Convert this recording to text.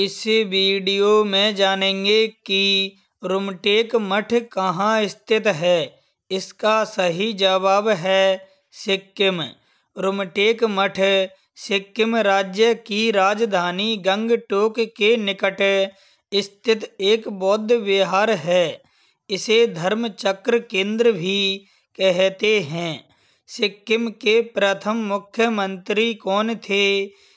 इस वीडियो में जानेंगे कि रुमटेक मठ कहाँ स्थित है इसका सही जवाब है सिक्किम रुमटेक मठ सिक्किम राज्य की राजधानी गंगटोक के निकट स्थित एक बौद्ध विहार है इसे धर्म चक्र केंद्र भी कहते हैं सिक्किम के प्रथम मुख्यमंत्री कौन थे